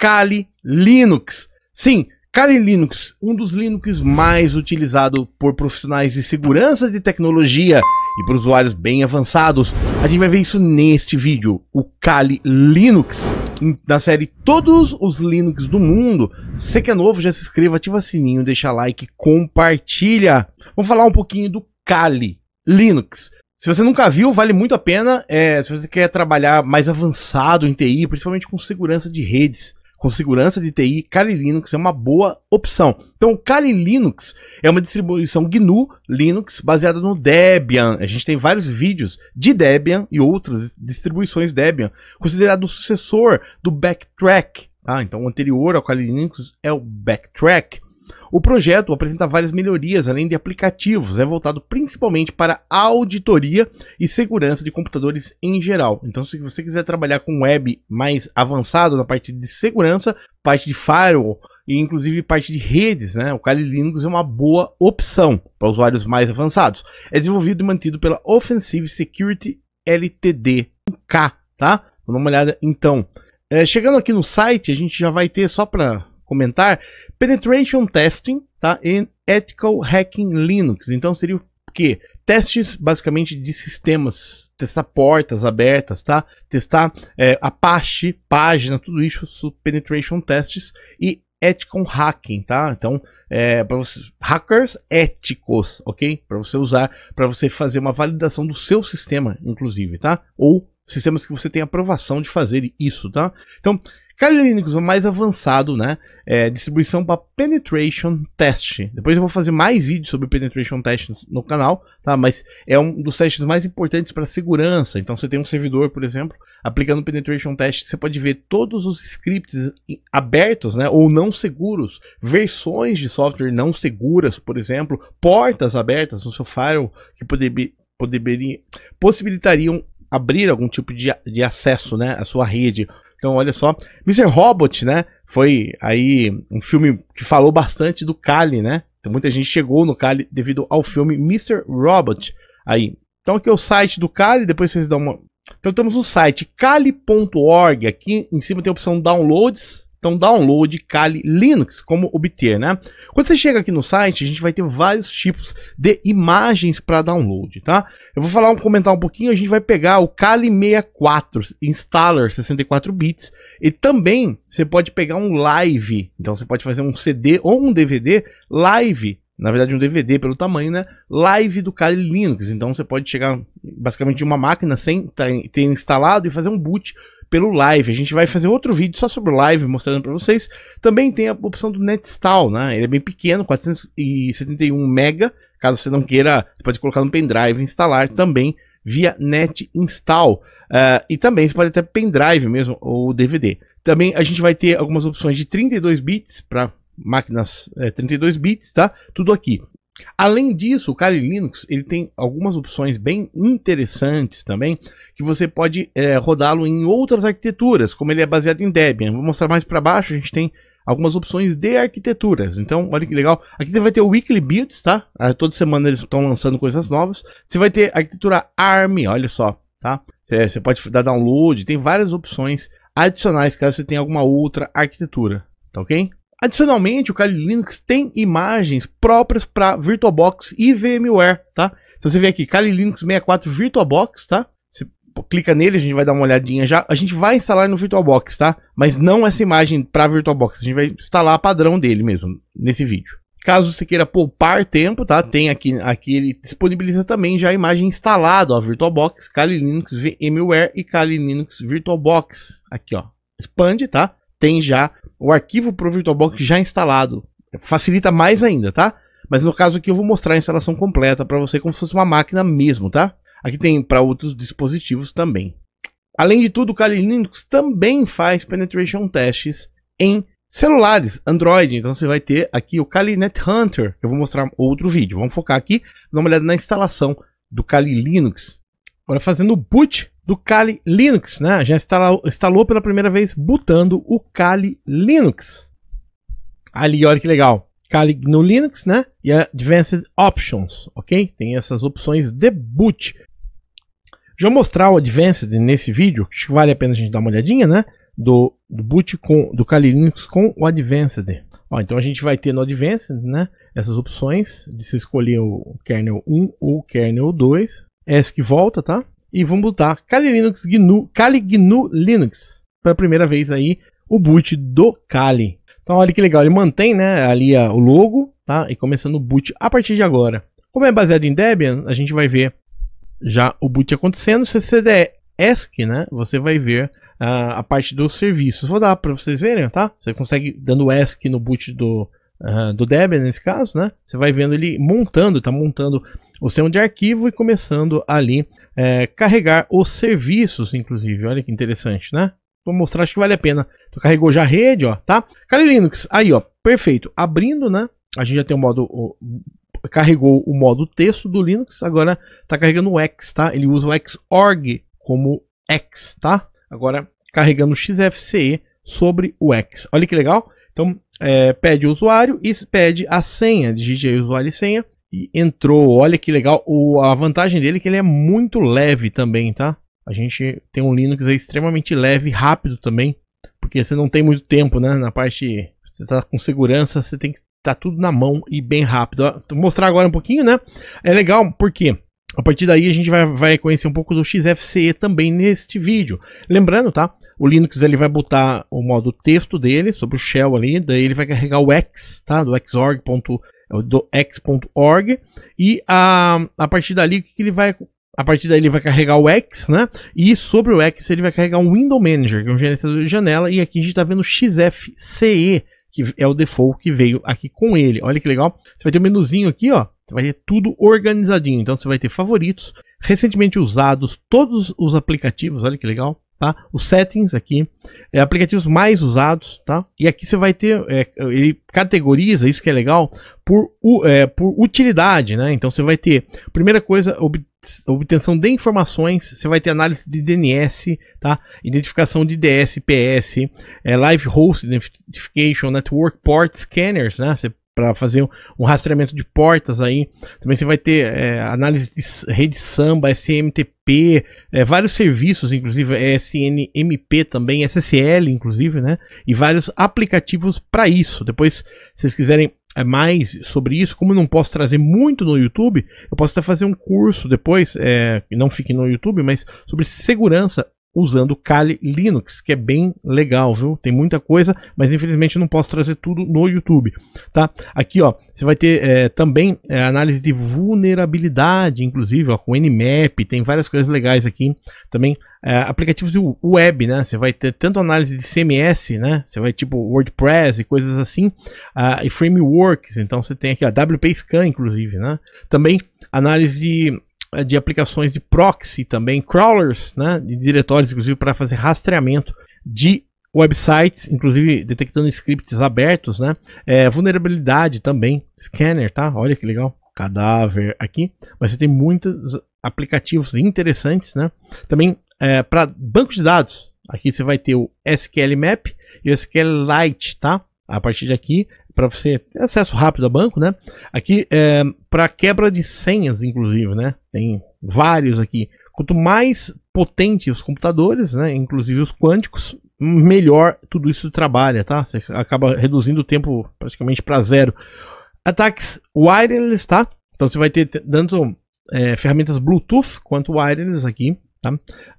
Kali Linux. Sim, Kali Linux, um dos Linux mais utilizado por profissionais de segurança de tecnologia e por usuários bem avançados. A gente vai ver isso neste vídeo, o Kali Linux, da série Todos os Linux do Mundo. Se que é novo, já se inscreva, ativa sininho, deixa like, compartilha. Vamos falar um pouquinho do Kali Linux. Se você nunca viu, vale muito a pena. É, se você quer trabalhar mais avançado em TI, principalmente com segurança de redes, com segurança de TI, Kali Linux é uma boa opção. Então, o Kali Linux é uma distribuição GNU Linux baseada no Debian. A gente tem vários vídeos de Debian e outras distribuições Debian, considerado o sucessor do Backtrack. Ah, Então, o anterior ao Kali Linux é o Backtrack. O projeto apresenta várias melhorias, além de aplicativos, é voltado principalmente para auditoria e segurança de computadores em geral. Então, se você quiser trabalhar com web mais avançado na parte de segurança, parte de firewall, e inclusive parte de redes, né? O Kali Linux é uma boa opção para usuários mais avançados. É desenvolvido e mantido pela Offensive Security Ltd, K, tá? dar uma olhada então. É, chegando aqui no site, a gente já vai ter só para comentar, penetration testing, tá? And ethical hacking Linux. Então seria o quê? Testes basicamente de sistemas, testar portas abertas, tá? Testar é, Apache, página, tudo isso, penetration tests e ethical hacking, tá? Então, é, para você hackers éticos, ok? Para você usar, para você fazer uma validação do seu sistema, inclusive, tá? Ou sistemas que você tem aprovação de fazer isso, tá? Então, Kali Linux, o mais avançado, né? É, distribuição para penetration test. Depois eu vou fazer mais vídeos sobre penetration test no, no canal, tá? Mas é um dos testes mais importantes para segurança. Então você tem um servidor, por exemplo, aplicando penetration test, você pode ver todos os scripts abertos, né, ou não seguros, versões de software não seguras, por exemplo, portas abertas no seu firewall que poder, possibilitariam abrir algum tipo de, de acesso, né, à sua rede então, olha só. Mr. Robot, né? Foi aí um filme que falou bastante do Kali, né? Então, muita gente chegou no Kali devido ao filme Mr. Robot. Aí. Então, aqui é o site do Kali, depois vocês dão uma. Então, temos o site kali.org. Aqui em cima tem a opção downloads. Então, download, Kali, Linux, como obter, né? Quando você chega aqui no site, a gente vai ter vários tipos de imagens para download, tá? Eu vou falar, comentar um pouquinho, a gente vai pegar o Kali 64 Installer 64 bits e também você pode pegar um live, então você pode fazer um CD ou um DVD live na verdade um DVD pelo tamanho, né? Live do Kali Linux. Então você pode chegar basicamente de uma máquina sem tá, ter instalado e fazer um boot pelo live. A gente vai fazer outro vídeo só sobre o live, mostrando para vocês. Também tem a opção do Netstall, né? Ele é bem pequeno, 471 mega. Caso você não queira, você pode colocar no pendrive e instalar também via Net Install. Uh, ah, e também você pode até pendrive mesmo ou DVD. Também a gente vai ter algumas opções de 32 bits para máquinas é, eh, 32 bits, tá? Tudo aqui. Além disso, o Kali Linux ele tem algumas opções bem interessantes também, que você pode é, rodá-lo em outras arquiteturas, como ele é baseado em Debian. Vou mostrar mais para baixo, a gente tem algumas opções de arquiteturas. Então, olha que legal. Aqui você vai ter o Weekly Builds, tá? É, toda semana eles estão lançando coisas novas. Você vai ter arquitetura ARM, olha só, tá? Você pode dar download, tem várias opções adicionais caso você tenha alguma outra arquitetura, tá ok? Adicionalmente, o Kali Linux tem imagens próprias para VirtualBox e VMware, tá? Então você vê aqui, Kali Linux 64 VirtualBox, tá? Você clica nele, a gente vai dar uma olhadinha já. A gente vai instalar no VirtualBox, tá? Mas não essa imagem para VirtualBox, a gente vai instalar a padrão dele mesmo, nesse vídeo. Caso você queira poupar tempo, tá? Tem aqui, aqui ele disponibiliza também já a imagem instalada, ó, VirtualBox, Kali Linux VMware e Kali Linux VirtualBox. Aqui, ó, expande, tá? tem já o arquivo para o VirtualBox já instalado. Facilita mais ainda, tá? Mas no caso aqui eu vou mostrar a instalação completa para você como se fosse uma máquina mesmo, tá? Aqui tem para outros dispositivos também. Além de tudo, o Kali Linux também faz penetration tests em celulares, Android. Então você vai ter aqui o Kali Net Hunter, que eu vou mostrar outro vídeo. Vamos focar aqui, dar uma olhada na instalação do Kali Linux. Agora fazendo o boot do Kali Linux, né? Já instalou, instalou pela primeira vez botando o Kali Linux. Ali, olha que legal. Kali no Linux, né? E a Advanced Options, ok? Tem essas opções de boot. Já vou mostrar o Advanced nesse vídeo, acho que vale a pena a gente dar uma olhadinha, né? Do, do boot com, do Kali Linux com o Advanced. Ó, então a gente vai ter no Advanced, né? Essas opções de se escolher o kernel 1 ou o kernel 2. ESC volta, tá? E vamos botar Kali Linux GNU, Kali GNU Linux, pela primeira vez aí, o boot do Kali. Então olha que legal, ele mantém né, ali a, o logo, tá? E começando o boot a partir de agora. Como é baseado em Debian, a gente vai ver já o boot acontecendo. Se você der ESC, né, você vai ver uh, a parte dos serviços. Vou dar para vocês verem, tá? Você consegue dando ESC no boot do, uh, do Debian, nesse caso, né? Você vai vendo ele montando, tá montando o seu de arquivo e começando ali é, carregar os serviços, inclusive. Olha que interessante, né? Vou mostrar, acho que vale a pena. Tu carregou já a rede, ó, tá? Kali Linux, aí, ó, perfeito. Abrindo, né? A gente já tem o modo. O, carregou o modo texto do Linux, agora tá carregando o X, tá? Ele usa o Xorg como X, tá? Agora carregando o XFCE sobre o X. Olha que legal. Então, é, pede o usuário e pede a senha. Digite aí usuário e senha e entrou. Olha que legal. O, a vantagem dele é que ele é muito leve também, tá? A gente tem um Linux extremamente leve, rápido também, porque você não tem muito tempo, né? Na parte você tá com segurança, você tem que tá tudo na mão e bem rápido. Ó, vou mostrar agora um pouquinho, né? É legal porque a partir daí a gente vai, vai conhecer um pouco do XFCE também neste vídeo. Lembrando, tá? O Linux ele vai botar o modo texto dele sobre o shell ali, daí ele vai carregar o X, tá? Do xorg.com é do X.org. E a, a partir dali, o que, que ele vai a partir daí ele vai carregar o X, né? E sobre o X ele vai carregar um Window Manager, que é um gerenciador de janela. E aqui a gente está vendo o XFCE, que é o default que veio aqui com ele. Olha que legal. Você vai ter um menuzinho aqui, ó. Você vai ter tudo organizadinho. Então você vai ter favoritos, recentemente usados, todos os aplicativos. Olha que legal tá? Os settings aqui, é, aplicativos mais usados, tá? E aqui você vai ter, é, ele categoriza, isso que é legal, por, é, por utilidade, né? Então você vai ter, primeira coisa, ob obtenção de informações, você vai ter análise de DNS, tá? Identificação de DSPS, é, Live Host Identification, Network Port Scanners, né? Você para fazer um, um rastreamento de portas aí. Também você vai ter é, análise de rede samba, SMTP, é, vários serviços, inclusive é, SNMP também, SSL, inclusive, né? E vários aplicativos para isso. Depois, se vocês quiserem é, mais sobre isso, como eu não posso trazer muito no YouTube, eu posso até fazer um curso depois, é, não fique no YouTube, mas sobre segurança usando Kali Linux, que é bem legal, viu? Tem muita coisa, mas infelizmente não posso trazer tudo no YouTube, tá? Aqui, ó, você vai ter é, também é, análise de vulnerabilidade, inclusive, ó, com Nmap, tem várias coisas legais aqui. Também é, aplicativos de web, né? Você vai ter tanto análise de CMS, né? Você vai tipo WordPress e coisas assim, uh, e frameworks. Então você tem aqui a WP Scan, inclusive, né? Também análise de é, de aplicações de proxy também, crawlers, né, de diretórios, inclusive, para fazer rastreamento de websites, inclusive detectando scripts abertos, né? É, vulnerabilidade também, scanner, tá? Olha que legal, cadáver aqui. Mas você tem muitos aplicativos interessantes, né? Também é, para banco de dados, aqui você vai ter o SQL Map e o SQL Lite, tá? A partir aqui para você acesso rápido a banco, né? Aqui é para quebra de senhas, inclusive, né? Tem vários aqui. Quanto mais potentes os computadores, né? Inclusive os quânticos, melhor tudo isso trabalha, tá? Você acaba reduzindo o tempo praticamente para zero. Ataques wireless, tá? Então você vai ter tanto é, ferramentas Bluetooth quanto wireless aqui, tá?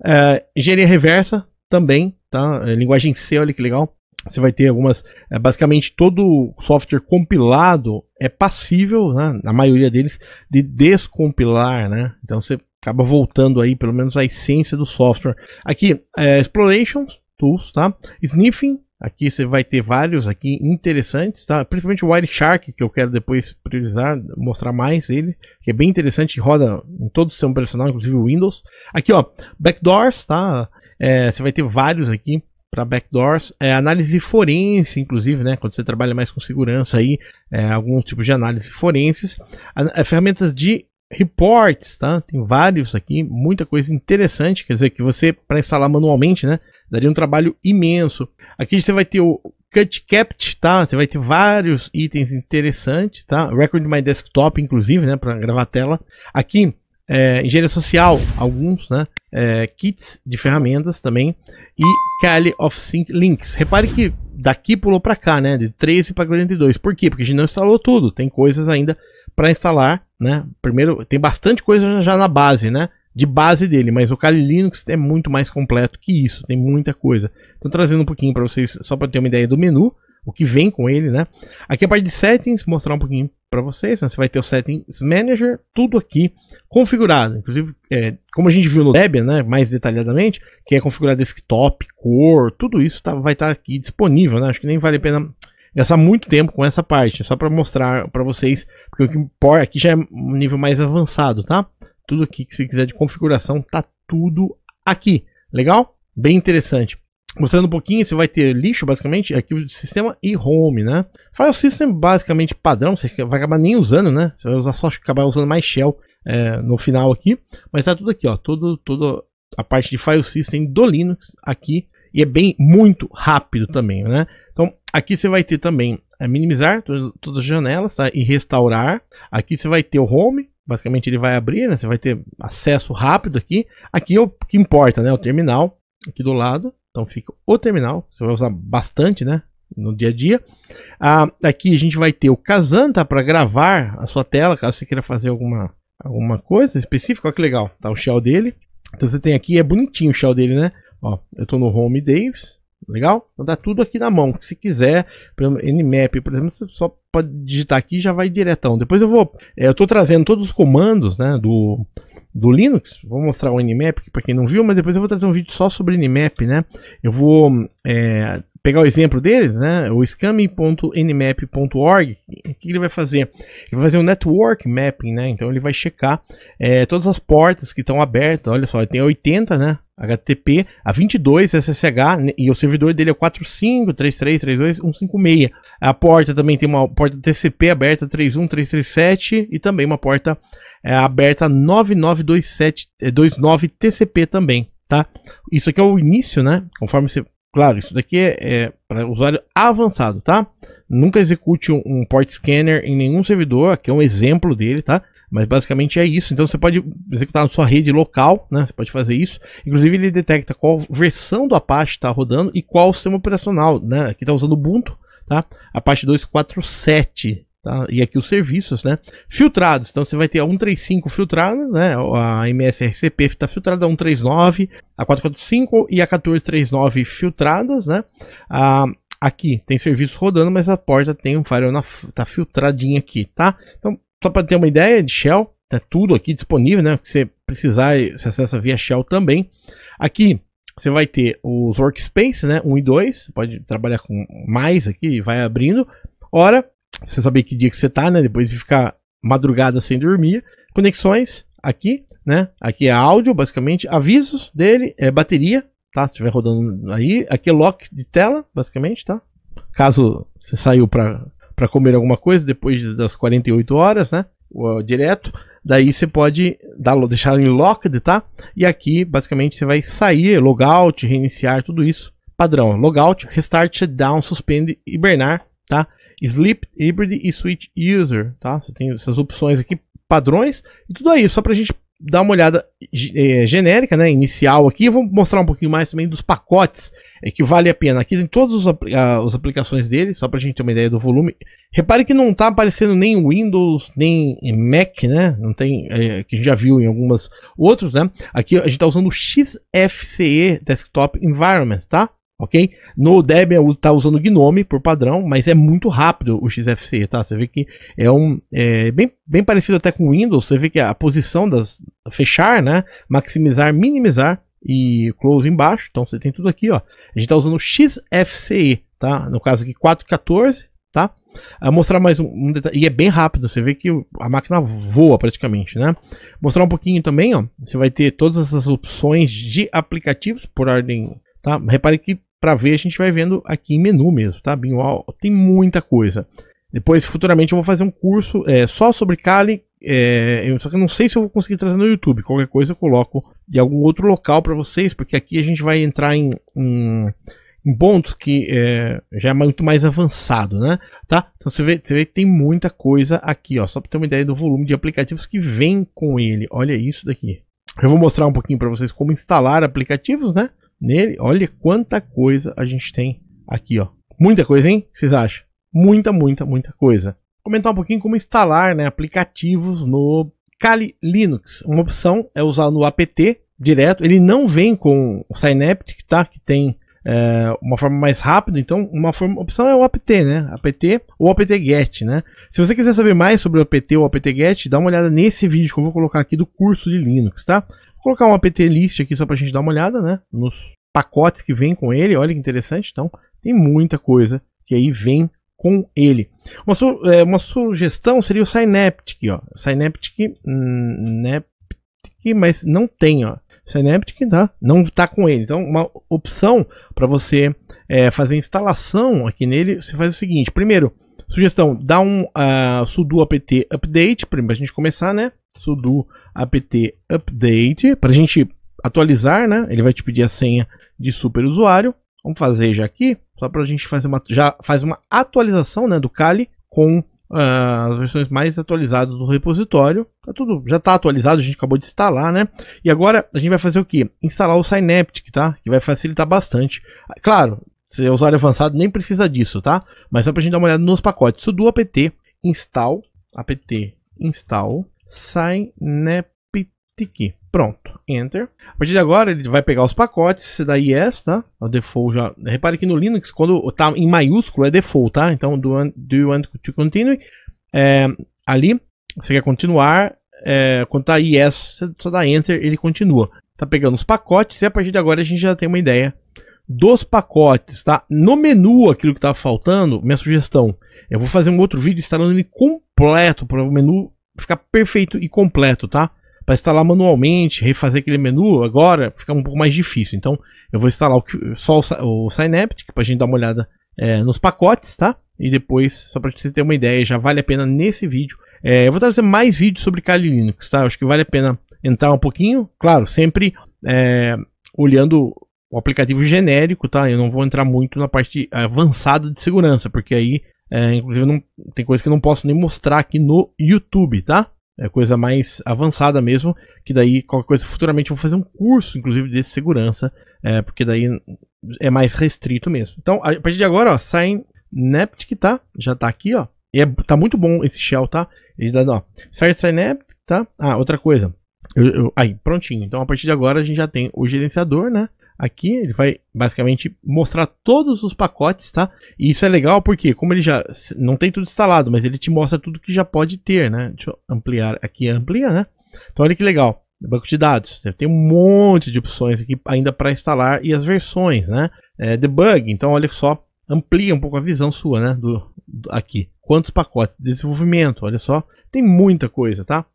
É, engenharia reversa também, tá? É, linguagem C, olha que legal você vai ter algumas. É, basicamente, todo software compilado é passível, né, na maioria deles, de descompilar. Né? Então você acaba voltando aí, pelo menos, a essência do software. Aqui, é, Explorations, Tools, tá? Sniffing, Aqui você vai ter vários aqui interessantes, tá? Principalmente o wireshark que eu quero depois priorizar, mostrar mais ele, que é bem interessante, roda em todo o seu operacional, inclusive o Windows. Aqui, ó, Backdoors, tá? É, você vai ter vários aqui para backdoors, é, análise forense, inclusive, né, quando você trabalha mais com segurança aí, é, alguns tipos de análise forenses, a, a, é, ferramentas de reports, tá? Tem vários aqui, muita coisa interessante, quer dizer que você para instalar manualmente, né, daria um trabalho imenso. Aqui você vai ter o Cut Capt, tá? Você vai ter vários itens interessantes, tá? Record My Desktop, inclusive, né, para gravar a tela. Aqui é, engenharia social, alguns, né? É, kits de ferramentas também e Cali of Sync Links. Repare que daqui pulou para cá, né? De 13 para 42. Por quê? Porque a gente não instalou tudo. Tem coisas ainda para instalar, né? Primeiro, tem bastante coisa já na base, né? De base dele, mas o Kali Linux é muito mais completo que isso, tem muita coisa. Então, trazendo um pouquinho para vocês, só para ter uma ideia do menu, o que vem com ele, né? Aqui a parte de settings, mostrar um pouquinho para vocês, né? você vai ter o settings manager, tudo aqui configurado, inclusive é, como a gente viu no Debian, né, mais detalhadamente, que é configurar desktop, cor, tudo isso tá, vai estar tá aqui disponível, né? Acho que nem vale a pena gastar muito tempo com essa parte, é só para mostrar para vocês, porque o que importa aqui já é um nível mais avançado, tá? Tudo aqui que você quiser de configuração tá tudo aqui. Legal? Bem interessante mostrando um pouquinho, você vai ter lixo basicamente, arquivo de sistema e home, né? File system basicamente padrão, você vai acabar nem usando, né? Você vai usar só acabar usando mais shell é, no final aqui, mas tá tudo aqui, ó, todo, toda a parte de file system do Linux aqui e é bem muito rápido também, né? Então aqui você vai ter também é, minimizar todas as janelas, tá? E restaurar. Aqui você vai ter o home, basicamente ele vai abrir, né? Você vai ter acesso rápido aqui. Aqui é o que importa, né? O terminal aqui do lado. Então fica o terminal, você vai usar bastante, né? No dia a dia. Ah, aqui a gente vai ter o Kazan, tá? Para gravar a sua tela, caso você queira fazer alguma, alguma coisa específica. Olha que legal, tá? O shell dele. Então você tem aqui, é bonitinho o shell dele, né? Ó, eu tô no Home Davis. Tá legal? Então tá tudo aqui na mão. Se quiser, por exemplo, Nmap, por exemplo, você só pode digitar aqui e já vai diretão. Depois eu vou. É, eu estou trazendo todos os comandos né, do, do Linux. Vou mostrar o Nmap para quem não viu, mas depois eu vou trazer um vídeo só sobre Nmap, né? Eu vou é, pegar o exemplo deles, né? O scamming.nmap.org, o que ele vai fazer? Ele vai fazer um network mapping, né? Então ele vai checar é, todas as portas que estão abertas. Olha só, ele tem 80, né? HTTP a 22 SSH né? e o servidor dele é 453332156 A porta também tem uma porta TCP aberta 31337 e também uma porta é, aberta 9927 eh, TCP também, tá? Isso aqui é o início, né? Conforme você Claro, isso daqui é, é para usuário avançado, tá? Nunca execute um, um port scanner em nenhum servidor, aqui é um exemplo dele, tá? Mas basicamente é isso. Então você pode executar na sua rede local, né? Você pode fazer isso. Inclusive ele detecta qual versão do Apache está rodando e qual sistema operacional, né? Aqui está usando Ubuntu, tá? Apache 247, Tá? E aqui os serviços, né? Filtrados. Então você vai ter a 135 filtrada, né? A MSRCP está filtrada, a 139, a 445 e a 1439 filtradas, né? A aqui tem serviço rodando, mas a porta tem um firewall na, tá filtradinha aqui, tá? Então, só para ter uma ideia de shell, tá tudo aqui disponível, né? que você precisar, se acessa via shell também. Aqui você vai ter os workspace, né? 1 e 2, você pode trabalhar com mais aqui, vai abrindo. Hora, você saber que dia que você tá, né? Depois de ficar madrugada sem dormir. Conexões, aqui, né? Aqui é áudio, basicamente. Avisos dele, é bateria, tá? Se estiver rodando aí. Aqui é lock de tela, basicamente, tá? Caso você saiu para para comer alguma coisa depois das 48 horas, né? Direto. Daí você pode dar, deixar em locked, tá? E aqui, basicamente, você vai sair, logout, reiniciar, tudo isso. Padrão, logout, restart, shutdown, suspend, hibernar, tá? Sleep, Hybrid e Switch User, tá? Você tem essas opções aqui, padrões, e tudo aí, só para a gente dar uma olhada é, genérica, né, inicial aqui, eu vou mostrar um pouquinho mais também dos pacotes, é, que vale a pena. Aqui tem todas os, ah, as aplicações dele, só para a gente ter uma ideia do volume. Repare que não está aparecendo nem Windows, nem Mac, né, não tem, é, que a gente já viu em algumas outros, né. Aqui a gente está usando o XFCE Desktop Environment, tá? ok? No Debian está usando Gnome por padrão, mas é muito rápido o XFCE, tá? Você vê que é um é bem, bem parecido até com o Windows, você vê que a posição das fechar, né, maximizar, minimizar e close embaixo, então você tem tudo aqui, ó. A gente está usando XFCE, tá? No caso aqui 414, tá? Uh, mostrar mais um, um, detalhe, e é bem rápido, você vê que a máquina voa praticamente, né? Mostrar um pouquinho também, ó, você vai ter todas essas opções de aplicativos por ordem, tá? Repare que para ver, a gente vai vendo aqui em menu mesmo, tá? bem tem muita coisa. Depois, futuramente, eu vou fazer um curso é, só sobre Kali. É, eu, só que eu não sei se eu vou conseguir trazer no YouTube. Qualquer coisa eu coloco de algum outro local para vocês, porque aqui a gente vai entrar em, em, em pontos que é, já é muito mais avançado, né? Tá? Então você vê, você vê que tem muita coisa aqui, ó. Só para ter uma ideia do volume de aplicativos que vem com ele. Olha isso daqui. Eu vou mostrar um pouquinho para vocês como instalar aplicativos, né? nele, olha quanta coisa a gente tem aqui, ó. Muita coisa, hein? O que vocês acham? Muita, muita, muita coisa. Vou comentar um pouquinho como instalar né, aplicativos no Kali Linux. Uma opção é usar no apt direto. Ele não vem com o Synaptic, tá? Que tem é, uma forma mais rápida. Então, uma forma, opção é o apt, né? apt ou apt-get, né? Se você quiser saber mais sobre o apt ou apt-get, dá uma olhada nesse vídeo que eu vou colocar aqui do curso de Linux, tá? Vou colocar um APT list aqui só pra gente dar uma olhada, né? Nos pacotes que vem com ele. Olha que interessante. Então, tem muita coisa que aí vem com ele. Uma, su é, uma sugestão seria o Synaptic, ó. Synaptic, Synaptic, hum, mas não tem, ó. Synaptic tá? não tá com ele. Então, uma opção para você é, fazer instalação aqui nele, você faz o seguinte: primeiro, sugestão, dá um uh, sudo apt update para a gente começar, né? Sudo apt update, para a gente atualizar, né? Ele vai te pedir a senha de super usuário. Vamos fazer já aqui, só para a gente fazer uma, já faz uma atualização né, do Kali com uh, as versões mais atualizadas do repositório. Tá tudo, já está atualizado, a gente acabou de instalar, né? E agora a gente vai fazer o que? Instalar o Synaptic, tá? Que vai facilitar bastante. Ah, claro, se é usuário avançado nem precisa disso, tá? Mas só para a gente dar uma olhada nos pacotes. Sudo apt install apt install Synaptic. Pronto, Enter. A partir de agora ele vai pegar os pacotes da IS, é tá? É o default já. Repare que no Linux, quando tá em maiúsculo, é default, tá? Então, do, do you want to continue? É, ali, você quer continuar. É, quando tá IS, você só dá Enter, ele continua. Tá pegando os pacotes e a partir de agora a gente já tem uma ideia dos pacotes, tá? No menu, aquilo que estava tá faltando, minha sugestão, eu vou fazer um outro vídeo instalando ele completo para o menu ficar perfeito e completo, tá? Para instalar manualmente, refazer aquele menu agora, fica um pouco mais difícil. Então, eu vou instalar o, só o, o Synaptic para a gente dar uma olhada é, nos pacotes, tá? E depois, só para você ter uma ideia, já vale a pena nesse vídeo. É, eu vou trazer mais vídeos sobre Kali Linux, tá? Eu acho que vale a pena entrar um pouquinho, claro, sempre é, olhando o aplicativo genérico, tá? Eu não vou entrar muito na parte avançada de segurança, porque aí é, inclusive, não, tem coisa que eu não posso nem mostrar aqui no YouTube, tá? É coisa mais avançada mesmo, que daí qualquer coisa futuramente eu vou fazer um curso, inclusive, de segurança, é, porque daí é mais restrito mesmo. Então, a partir de agora, ó, saem Synaptic, tá? Já tá aqui, ó. E é, tá muito bom esse shell, tá? Ele dá, ó, Site Synaptic, tá? Ah, outra coisa. Eu, eu, aí, prontinho. Então, a partir de agora, a gente já tem o gerenciador, né? Aqui ele vai basicamente mostrar todos os pacotes, tá? E isso é legal porque, como ele já não tem tudo instalado, mas ele te mostra tudo que já pode ter, né? Deixa eu ampliar aqui, amplia, né? Então olha que legal. Banco de dados, você tem um monte de opções aqui ainda para instalar e as versões, né? É, debug, então olha só, amplia um pouco a visão sua, né? Do, do aqui, quantos pacotes de desenvolvimento, olha só, tem muita coisa, tá?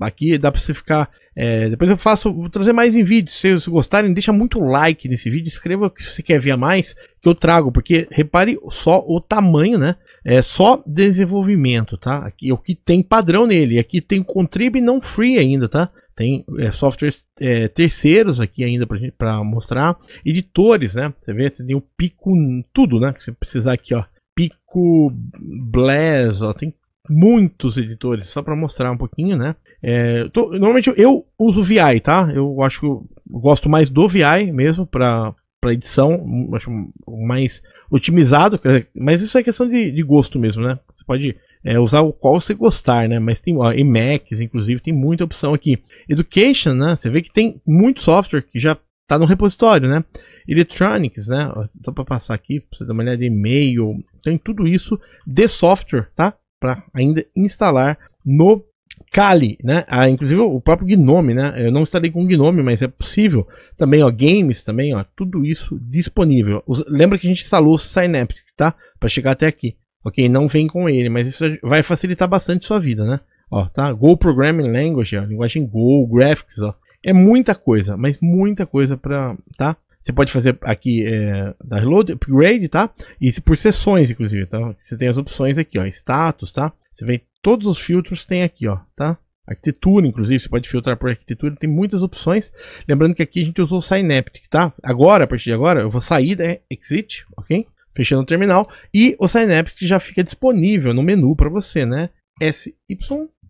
Aqui dá pra você ficar. É, depois eu faço, vou trazer mais em vídeo. Se vocês gostarem, deixa muito like nesse vídeo. Escreva se você quer ver mais, que eu trago. Porque repare só o tamanho, né? É só desenvolvimento, tá? Aqui o que tem padrão nele. Aqui tem Contrib não free ainda, tá? Tem é, softwares é, terceiros aqui ainda para mostrar. Editores, né? Você vê, você tem o Pico, tudo, né? Que você precisar aqui, ó. Pico Blaz, ó. Tem muitos editores, só para mostrar um pouquinho, né? É, tô, normalmente eu, uso VI, tá? Eu acho que eu gosto mais do VI mesmo para edição, hum, acho mais otimizado, mas isso é questão de, de gosto mesmo, né? Você pode é, usar o qual você gostar, né? Mas tem ó, Emacs, inclusive, tem muita opção aqui. Education, né? Você vê que tem muito software que já está no repositório, né? Electronics, né? Só para passar aqui, para você dar uma olhada de e-mail, tem tudo isso de software, tá? Para ainda instalar no Kali, né? Ah, inclusive o próprio Gnome, né? Eu não estarei com o Gnome, mas é possível. Também, ó, games também, ó, tudo isso disponível. Os, lembra que a gente instalou o Synaptic, tá? Para chegar até aqui. Ok, não vem com ele, mas isso vai facilitar bastante sua vida, né? Ó, tá? Go Programming Language, ó, linguagem Go, Graphics, ó. É muita coisa, mas muita coisa para, tá? Você pode fazer aqui é, download, upgrade, tá? Isso por sessões, inclusive, tá? Você tem as opções aqui, ó, status, tá? Você vem Todos os filtros tem aqui, ó, tá? Arquitetura, inclusive, você pode filtrar por arquitetura, tem muitas opções. Lembrando que aqui a gente usou o Synaptic, tá? Agora, a partir de agora, eu vou sair é Exit, ok? Fechando o terminal. E o Synaptic já fica disponível no menu para você, né? SY,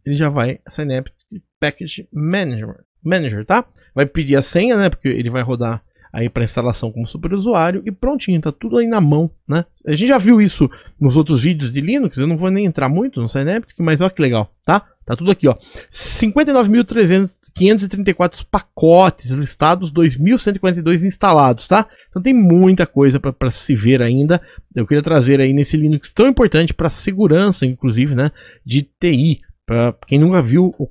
ele já vai Synaptic Package Manager, Manager, tá? Vai pedir a senha, né? Porque ele vai rodar aí para instalação como superusuário e prontinho, tá tudo aí na mão, né? A gente já viu isso nos outros vídeos de Linux, eu não vou nem entrar muito no Synaptic, mas olha que legal, tá? Tá tudo aqui, ó. 59.534 pacotes listados, 2.142 instalados, tá? Então tem muita coisa para se ver ainda. Eu queria trazer aí nesse Linux tão importante para segurança, inclusive, né? De TI. Para quem nunca viu o,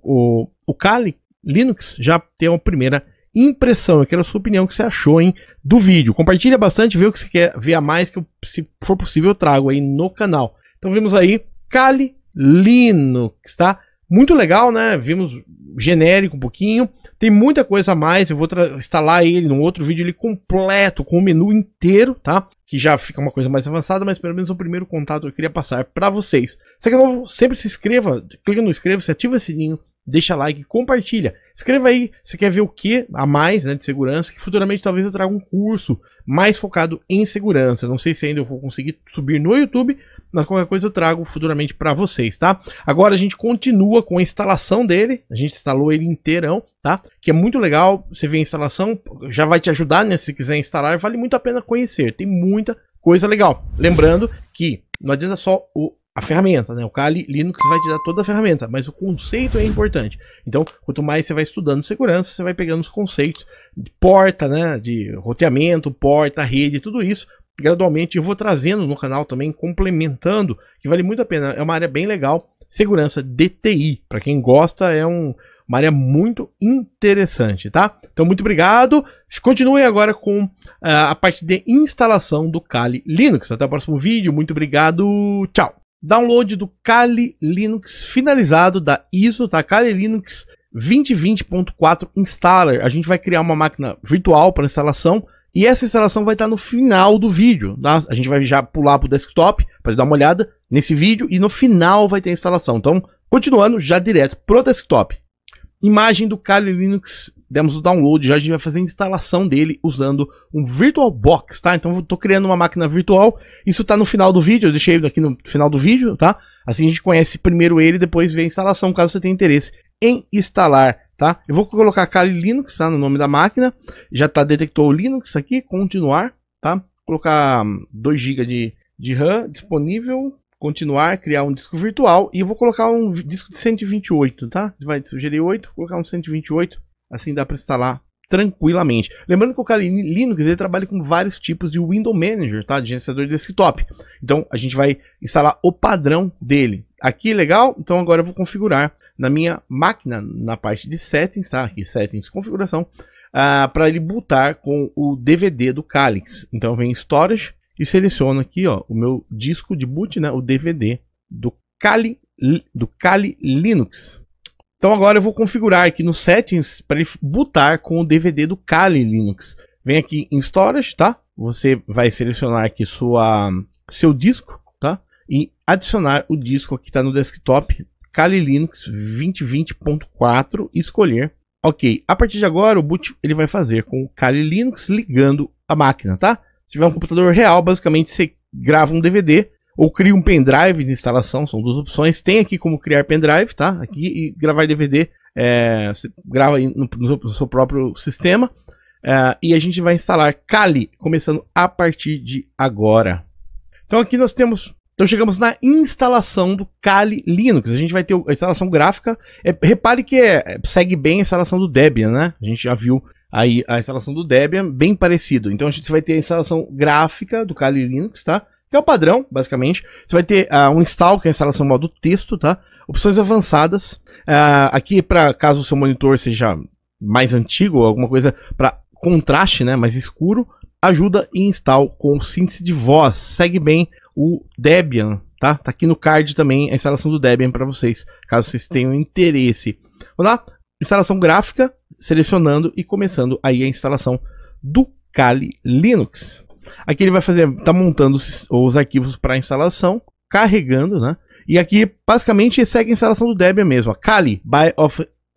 o, o Kali Linux, já tem uma primeira impressão. Eu quero a sua opinião, o que você achou, hein, do vídeo. Compartilha bastante, vê o que você quer ver a mais, que eu, se for possível eu trago aí no canal. Então vimos aí Kali Linux, tá? Muito legal, né? Vimos genérico um pouquinho. Tem muita coisa a mais. Eu vou instalar ele num outro vídeo ele completo, com o menu inteiro, tá? Que já fica uma coisa mais avançada, mas pelo menos o primeiro contato eu queria passar é para vocês. Se é novo, sempre se inscreva, clica no inscreva, se ativa o sininho, deixa like, compartilha. Escreva aí, você quer ver o que a mais né, de segurança, que futuramente talvez eu traga um curso mais focado em segurança. Não sei se ainda eu vou conseguir subir no YouTube, mas qualquer coisa eu trago futuramente para vocês, tá? Agora a gente continua com a instalação dele, a gente instalou ele inteirão, tá? Que é muito legal, você vê a instalação, já vai te ajudar, né? Se quiser instalar, vale muito a pena conhecer, tem muita coisa legal. Lembrando que não adianta só o a ferramenta, né? O Kali Linux vai te dar toda a ferramenta, mas o conceito é importante. Então, quanto mais você vai estudando segurança, você vai pegando os conceitos de porta, né? De roteamento, porta, rede, tudo isso. Gradualmente eu vou trazendo no canal também, complementando, que vale muito a pena. É uma área bem legal. Segurança DTI, para quem gosta, é um, uma área muito interessante, tá? Então, muito obrigado. Continue agora com uh, a parte de instalação do Kali Linux. Até o próximo vídeo. Muito obrigado. Tchau download do Kali Linux finalizado da ISO, tá? Kali Linux 2020.4 Installer. A gente vai criar uma máquina virtual para instalação e essa instalação vai estar no final do vídeo, tá? A gente vai já pular para o desktop para dar uma olhada nesse vídeo e no final vai ter a instalação. Então, continuando já direto pro desktop. Imagem do Kali Linux demos o download, já a gente vai fazer a instalação dele usando um VirtualBox, tá? Então eu tô criando uma máquina virtual, isso tá no final do vídeo, eu deixei aqui no final do vídeo, tá? Assim a gente conhece primeiro ele, depois vê a instalação, caso você tenha interesse em instalar, tá? Eu vou colocar Kali Linux, tá? No nome da máquina, já tá, detectou o Linux aqui, continuar, tá? Vou colocar 2 hum, GB de, de RAM disponível, continuar, criar um disco virtual e vou colocar um disco de 128, tá? Vai sugerir 8, vou colocar um 128 Assim dá para instalar tranquilamente. Lembrando que o Kali Linux ele trabalha com vários tipos de Window Manager, tá? De gerenciador de desktop. Então a gente vai instalar o padrão dele. Aqui legal, então agora eu vou configurar na minha máquina, na parte de settings, tá? Aqui settings configuração, uh, ah, para ele bootar com o DVD do Calix. Então vem storage e seleciono aqui, ó, o meu disco de boot, né? O DVD do Kali do Kali Linux. Então agora eu vou configurar aqui no settings para ele botar com o DVD do Kali Linux. Vem aqui em storage, tá? Você vai selecionar aqui sua seu disco, tá? E adicionar o disco que está no desktop Kali Linux 2020.4 escolher. Ok, a partir de agora o boot ele vai fazer com o Kali Linux ligando a máquina, tá? Se tiver um computador real, basicamente você grava um DVD ou cria um pendrive de instalação, são duas opções. Tem aqui como criar pendrive, tá? Aqui e gravar DVD, é, você grava no, no, seu próprio sistema. É, e a gente vai instalar Kali, começando a partir de agora. Então aqui nós temos, então chegamos na instalação do Kali Linux. A gente vai ter a instalação gráfica. É, repare que é, é, segue bem a instalação do Debian, né? A gente já viu aí a instalação do Debian, bem parecido. Então a gente vai ter a instalação gráfica do Kali Linux, tá? que é o padrão, basicamente. Você vai ter uh, um install, que é a instalação modo texto, tá? Opções avançadas. Uh, aqui, para caso o seu monitor seja mais antigo, alguma coisa para contraste, né, mais escuro, ajuda em install com síntese de voz. Segue bem o Debian, tá? Tá aqui no card também a instalação do Debian para vocês, caso vocês tenham interesse. Vamos lá? Instalação gráfica, selecionando e começando aí a instalação do Kali Linux. Aqui ele vai fazer, tá montando os, arquivos para instalação, carregando, né? E aqui basicamente segue a instalação do Debian mesmo, a Kali by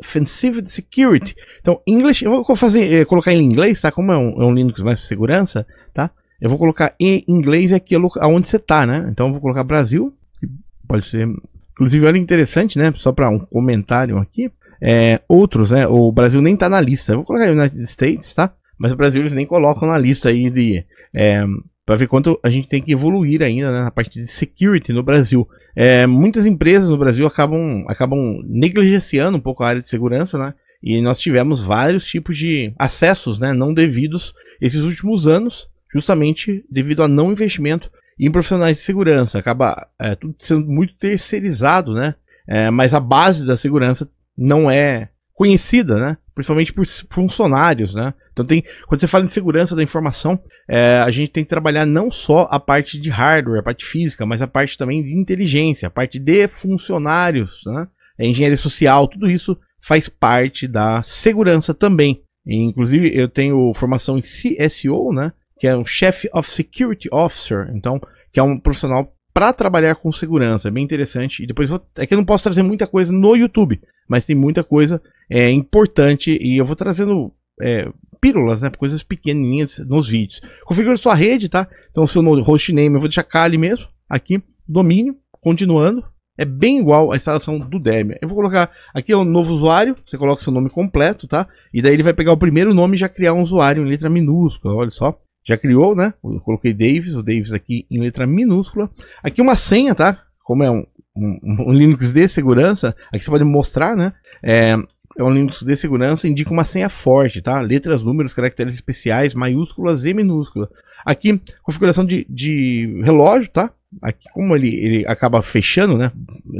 Offensive Security. Então, English, eu vou fazer, eh, colocar em inglês, tá? Como é um, é um Linux mais para segurança, tá? Eu vou colocar em inglês aqui aonde você tá, né? Então eu vou colocar Brasil, que pode ser. Inclusive, olha interessante, né? Só para um comentário aqui. É, outros, né? O Brasil nem tá na lista. Eu vou colocar United States, tá? Mas o Brasil eles nem colocam na lista aí de é, para ver quanto a gente tem que evoluir ainda né, na parte de security no Brasil. É, muitas empresas no Brasil acabam, acabam negligenciando um pouco a área de segurança, né? E nós tivemos vários tipos de acessos né, não devidos esses últimos anos, justamente devido a não investimento em profissionais de segurança. Acaba é, tudo sendo muito terceirizado, né? É, mas a base da segurança não é conhecida, né? Principalmente por funcionários, né? Então tem, quando você fala em segurança da informação, é, a gente tem que trabalhar não só a parte de hardware, a parte física, mas a parte também de inteligência, a parte de funcionários, né? a engenharia social, tudo isso faz parte da segurança também. E, inclusive eu tenho formação em CSO, né? Que é um chief of Security Officer, então que é um profissional para trabalhar com segurança, é bem interessante. E depois vou, é que eu não posso trazer muita coisa no YouTube, mas tem muita coisa é importante e eu vou trazendo é, pílulas, né? Coisas pequenininhas nos vídeos. Configure sua rede, tá? Então, o seu host name eu vou deixar Kali mesmo, aqui, domínio, continuando. É bem igual a instalação do Debian. Eu vou colocar aqui o é um novo usuário, você coloca seu nome completo, tá? E daí ele vai pegar o primeiro nome e já criar um usuário em letra minúscula, olha só. Já criou, né? Eu coloquei Davis, o Davis aqui em letra minúscula. Aqui uma senha, tá? Como é um, um, um Linux de segurança, aqui você pode mostrar, né? É, é um Linux de segurança, indica uma senha forte, tá? Letras, números, caracteres especiais, maiúsculas e minúsculas. Aqui, configuração de, de relógio, tá? Aqui, como ele, ele acaba fechando, né?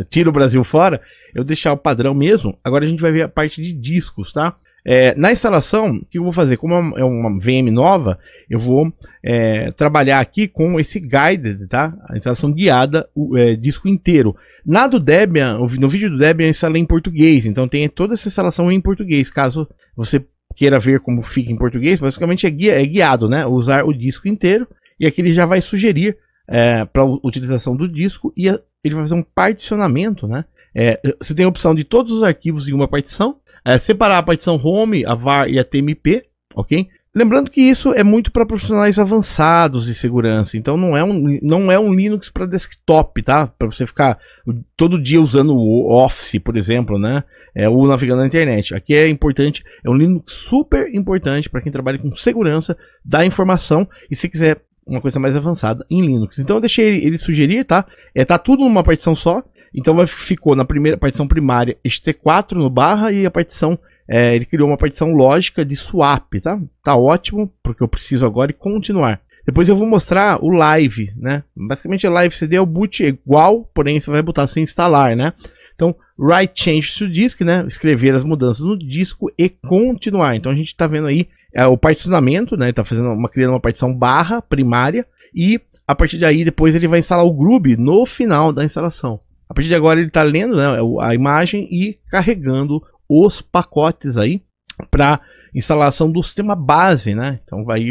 Tira o Brasil fora, eu deixar o padrão mesmo. Agora a gente vai ver a parte de discos, tá? É, na instalação, o que eu vou fazer? Como é uma é VM nova, eu vou é, trabalhar aqui com esse guided, tá? A instalação guiada, o é, disco inteiro. Na do Debian, no vídeo do Debian eu instalei em português, então tem toda essa instalação em português, caso você queira ver como fica em português, basicamente é, guia, é guiado, né? Usar o disco inteiro e aqui ele já vai sugerir é, para utilização do disco e a, ele vai fazer um particionamento, né? É, você tem a opção de todos os arquivos em uma partição é, separar a partição home, a VAR e a TMP, ok? Lembrando que isso é muito para profissionais avançados de segurança, então não é um, não é um Linux para desktop, tá? Para você ficar todo dia usando o Office, por exemplo, né? É, ou navegando na internet. Aqui é importante, é um Linux super importante para quem trabalha com segurança da informação e se quiser uma coisa mais avançada em Linux. Então eu deixei ele, ele sugerir, tá? É, tá tudo numa partição só, então ficou na primeira partição primária este 4 no barra e a partição é, ele criou uma partição lógica de swap, tá? Tá ótimo, porque eu preciso agora e continuar. Depois eu vou mostrar o live, né? Basicamente live CD é o boot igual, porém você vai botar sem instalar, né? Então, write change to disk, né? Escrever as mudanças no disco e continuar. Então a gente está vendo aí é, o particionamento, né? Está fazendo uma criando uma partição barra primária e a partir daí depois ele vai instalar o Groove no final da instalação. A partir de agora ele está lendo né, a imagem e carregando os pacotes aí para instalação do sistema base, né? Então vai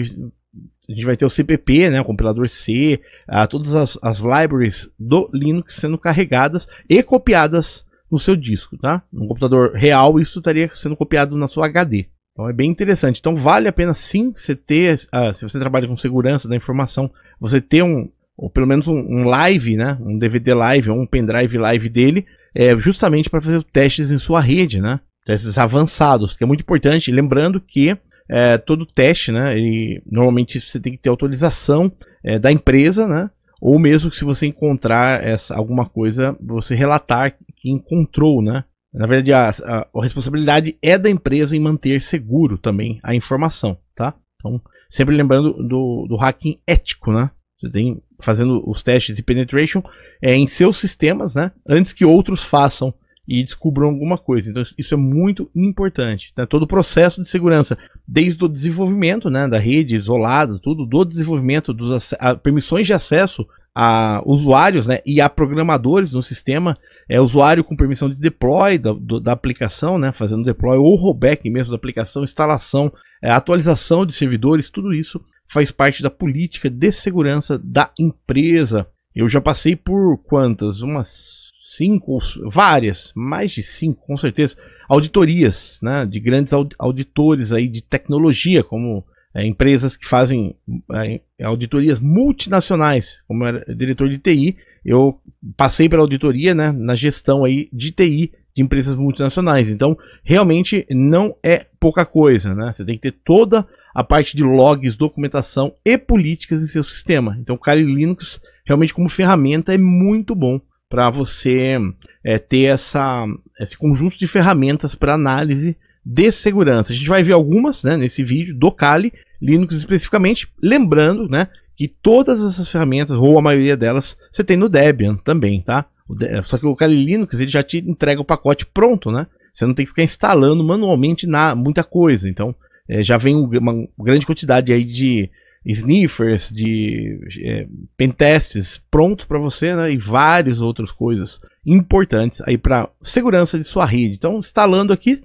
a gente vai ter o CPP, né, o compilador C, a, ah, todas as, as libraries do Linux sendo carregadas e copiadas no seu disco, tá? No computador real isso estaria sendo copiado na sua HD. Então é bem interessante. Então vale a pena sim você ter, ah, se você trabalha com segurança da informação, você ter um, ou pelo menos um, um live, né? Um DVD live ou um pendrive live dele, é, justamente para fazer testes em sua rede, né? Testes avançados, que é muito importante. Lembrando que é, todo teste, né? Ele, normalmente você tem que ter autorização é, da empresa, né? Ou mesmo que se você encontrar essa, alguma coisa, você relatar que encontrou, né? Na verdade, a, a, a responsabilidade é da empresa em manter seguro também a informação, tá? Então, sempre lembrando do, do hacking ético, né? Você tem fazendo os testes de penetration é, em seus sistemas, né? Antes que outros façam e descubram alguma coisa. Então isso é muito importante. Né? Todo o processo de segurança, desde o desenvolvimento né, da rede isolada, tudo do desenvolvimento dos a, permissões de acesso a usuários né, e a programadores no sistema, é usuário com permissão de deploy da, do, da aplicação, né, fazendo deploy ou rollback mesmo da aplicação, instalação, é, atualização de servidores, tudo isso faz parte da política de segurança da empresa. Eu já passei por quantas? Umas cinco, várias, mais de cinco, com certeza, auditorias, né, de grandes auditores aí de tecnologia, como é, empresas que fazem é, auditorias multinacionais. Como era diretor de TI, eu passei pela auditoria, né, na gestão aí de TI de empresas multinacionais. Então, realmente não é pouca coisa, né? Você tem que ter toda a parte de logs, documentação e políticas em seu sistema. Então, o Kali Linux realmente como ferramenta é muito bom para você é, ter essa, esse conjunto de ferramentas para análise de segurança. A gente vai ver algumas né, nesse vídeo do Kali Linux especificamente, lembrando né, que todas essas ferramentas, ou a maioria delas, você tem no Debian também, tá? É, só que o Kali Linux ele já te entrega o pacote pronto, né? Você não tem que ficar instalando manualmente na, muita coisa. Então é, já vem uma grande quantidade aí de sniffers, de é, pentests prontos para você, né? E várias outras coisas importantes aí para segurança de sua rede. Então instalando aqui,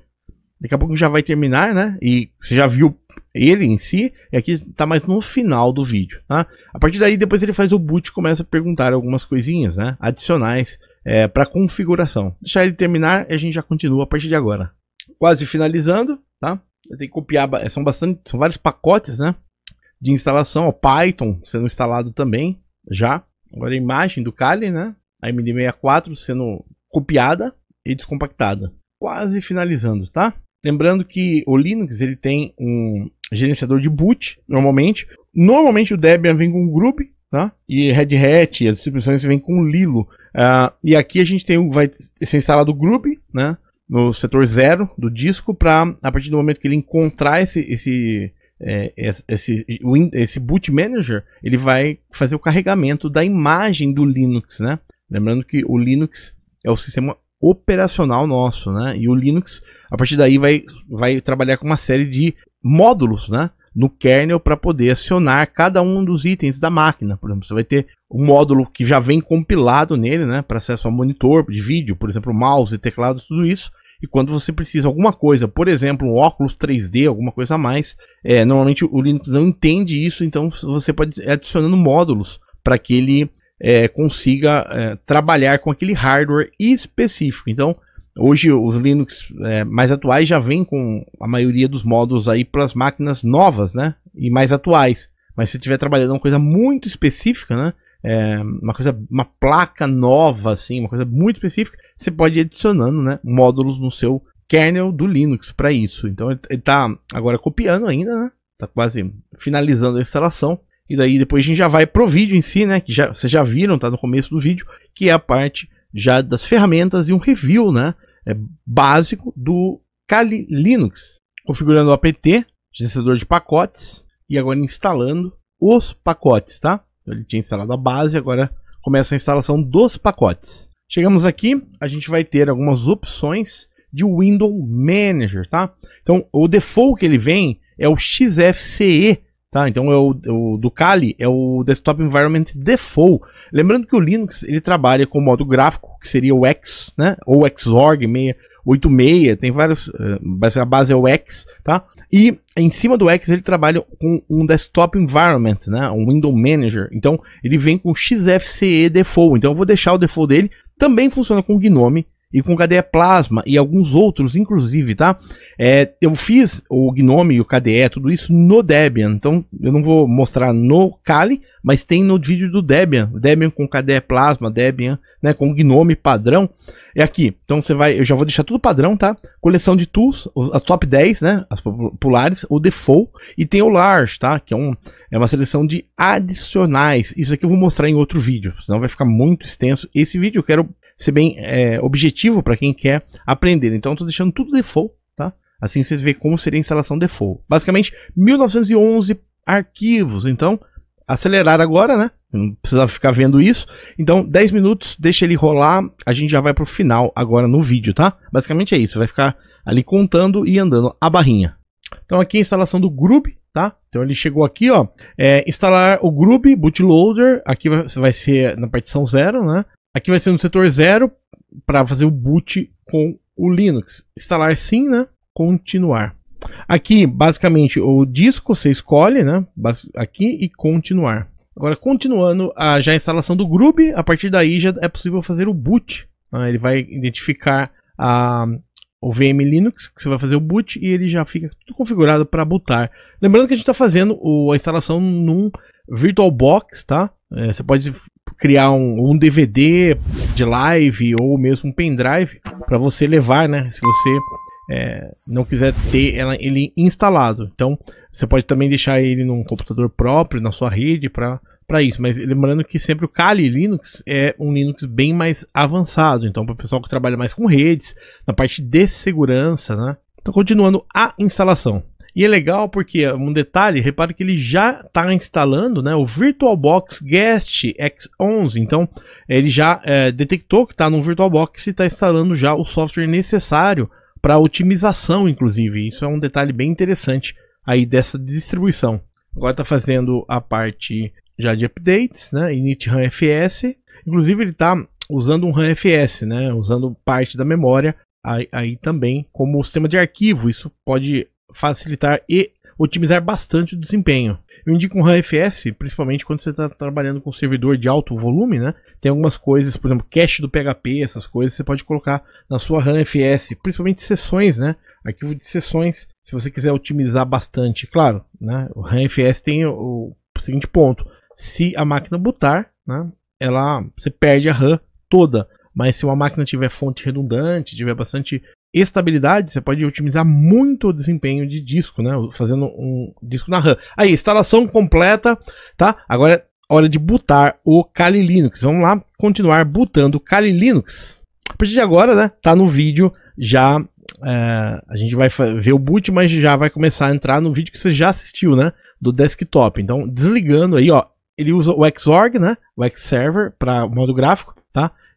daqui a pouco já vai terminar, né? E você já viu ele em si é que está mais no final do vídeo, tá? A partir daí, depois ele faz o boot e começa a perguntar algumas coisinhas, né? Adicionais é, para configuração. Deixar ele terminar e a gente já continua a partir de agora. Quase finalizando, tá? Eu tenho que copiar, são bastante, são vários pacotes, né? De instalação, ó, Python sendo instalado também, já. Agora a imagem do Kali, né? A MD64 sendo copiada e descompactada. Quase finalizando, tá? Lembrando que o Linux ele tem um gerenciador de boot, normalmente. Normalmente o Debian vem com Grub, tá? E Red Hat, as distribuições vêm com Lilo. Uh, e aqui a gente tem, vai ser instalado o Group, né? No setor zero do disco, para a partir do momento que ele encontrar esse, esse, é, esse, esse boot manager, ele vai fazer o carregamento da imagem do Linux, né? Lembrando que o Linux é o sistema operacional nosso, né? E o Linux, a partir daí, vai, vai trabalhar com uma série de módulos, né? No kernel para poder acionar cada um dos itens da máquina. Por exemplo, você vai ter um módulo que já vem compilado nele, né? Para acesso a monitor de vídeo, por exemplo, mouse, teclado, tudo isso. E quando você precisa alguma coisa, por exemplo, um óculos 3D, alguma coisa a mais, é, normalmente o Linux não entende isso, então você pode ir adicionando módulos para que ele é, consiga é, trabalhar com aquele hardware específico. Então, hoje os Linux é, mais atuais já vêm com a maioria dos módulos aí para as máquinas novas, né? E mais atuais. Mas se estiver trabalhando uma coisa muito específica, né? É, uma coisa, uma placa nova, assim, uma coisa muito específica, você pode ir adicionando, né? Módulos no seu kernel do Linux para isso. Então ele está agora copiando ainda, né? Está quase finalizando a instalação e daí depois a gente já vai pro vídeo em si, né? Que já, vocês já viram, tá no começo do vídeo, que é a parte já das ferramentas e um review, né? É básico do Kali Linux. Configurando o apt, gerenciador de pacotes, e agora instalando os pacotes, tá? Então, ele tinha instalado a base, agora começa a instalação dos pacotes. Chegamos aqui, a gente vai ter algumas opções de Window Manager, tá? Então, o default que ele vem é o XFCE Tá, então é o, o, do Kali é o Desktop Environment Default. Lembrando que o Linux ele trabalha com o modo gráfico, que seria o X, né? Ou Xorg 686, tem vários. Eh, a base é o X, tá? E em cima do X ele trabalha com um desktop environment, né? um window manager. Então ele vem com XFCE default. Então eu vou deixar o default dele. Também funciona com GNOME, e com KDE Plasma e alguns outros, inclusive, tá? É, eu fiz o Gnome e o KDE, tudo isso no Debian, então eu não vou mostrar no Kali, mas tem no vídeo do Debian, Debian com KDE Plasma, Debian, né, com Gnome padrão, é aqui. Então você vai, eu já vou deixar tudo padrão, tá? Coleção de tools, as top 10, né, as populares, o default e tem o large, tá? Que é um é uma seleção de adicionais. Isso aqui eu vou mostrar em outro vídeo, senão vai ficar muito extenso esse vídeo. Eu quero ser bem é, objetivo para quem quer aprender. Então, estou deixando tudo default, tá? Assim você vê como seria a instalação default. Basicamente, 1911 arquivos. Então, acelerar agora, né? Não precisava ficar vendo isso. Então, 10 minutos, deixa ele rolar. A gente já vai pro final agora no vídeo, tá? Basicamente é isso. Vai ficar ali contando e andando a barrinha. Então, aqui a instalação do Groove, tá? Então, ele chegou aqui, ó. É, instalar o Groove Bootloader. Aqui vai, vai ser na partição 0, né? Aqui vai ser no setor 0 para fazer o boot com o Linux. Instalar sim, né? Continuar. Aqui, basicamente, o disco você escolhe, né? Aqui e continuar. Agora, continuando a já a instalação do Groove, a partir daí já é possível fazer o boot. Né? Ele vai identificar a, o VM Linux, que você vai fazer o boot e ele já fica tudo configurado para bootar. Lembrando que a gente está fazendo o, a instalação num VirtualBox, tá? É, você pode criar um, um DVD de live ou mesmo um pendrive para você levar, né? Se você é, não quiser ter ela, ele instalado. Então, você pode também deixar ele num computador próprio, na sua rede, para para isso, mas lembrando que sempre o Kali Linux é um Linux bem mais avançado, então para o pessoal que trabalha mais com redes, na parte de segurança, né? Então continuando a instalação. E é legal porque, um detalhe, repare que ele já está instalando né, o VirtualBox Guest X11. Então, ele já é, detectou que está no VirtualBox e está instalando já o software necessário para otimização, inclusive. Isso é um detalhe bem interessante aí dessa distribuição. Agora está fazendo a parte já de updates, né, init RAM FS. Inclusive, ele está usando um RAM FS, né, usando parte da memória aí, aí também como sistema de arquivo. Isso pode facilitar e otimizar bastante o desempenho. Eu indico um RAM FS, principalmente quando você está trabalhando com um servidor de alto volume, né? Tem algumas coisas, por exemplo, cache do PHP, essas coisas, você pode colocar na sua RAM FS, principalmente sessões, né? Arquivo de sessões, se você quiser otimizar bastante. Claro, né? O RAM FS tem o, o seguinte ponto: se a máquina botar, né? Ela, você perde a RAM toda. Mas se uma máquina tiver fonte redundante, tiver bastante estabilidade, você pode otimizar muito o desempenho de disco, né? Fazendo um disco na RAM. Aí, instalação completa, tá? Agora é hora de botar o Kali Linux. Vamos lá continuar botando o Kali Linux. A partir de agora, né? Tá no vídeo já. É, a gente vai ver o boot, mas já vai começar a entrar no vídeo que você já assistiu, né? Do desktop. Então, desligando aí, ó. Ele usa o Xorg, né? O Xserver para modo gráfico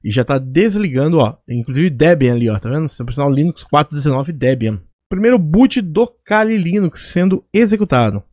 e já tá desligando, ó. Inclusive Debian ali, ó, tá vendo? Você personal Linux 4.19 Debian. Primeiro boot do Kali Linux sendo executado.